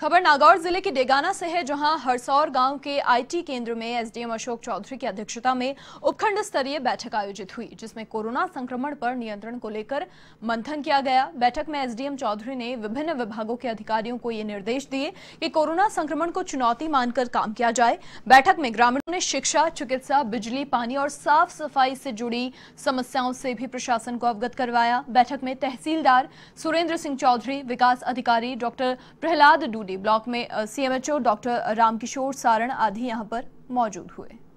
खबर नागौर जिले के डेगाना से है जहां हरसौर गांव के आईटी केंद्र में एसडीएम अशोक चौधरी की अध्यक्षता में उपखंड स्तरीय बैठक आयोजित हुई जिसमें कोरोना संक्रमण पर नियंत्रण को लेकर मंथन किया गया बैठक में एसडीएम चौधरी ने विभिन्न विभागों के अधिकारियों को ये निर्देश दिए कि कोरोना संक्रमण को चुनौती मानकर काम किया जाए बैठक में ग्रामीणों ने शिक्षा चिकित्सा बिजली पानी और साफ सफाई से जुड़ी समस्याओं से भी प्रशासन को अवगत करवाया बैठक में तहसीलदार सुरेंद्र सिंह चौधरी विकास अधिकारी डॉक्टर प्रहलाद डूड ब्लॉक में सीएमएचओ डॉक्टर रामकिशोर सारण आदि यहाँ पर मौजूद हुए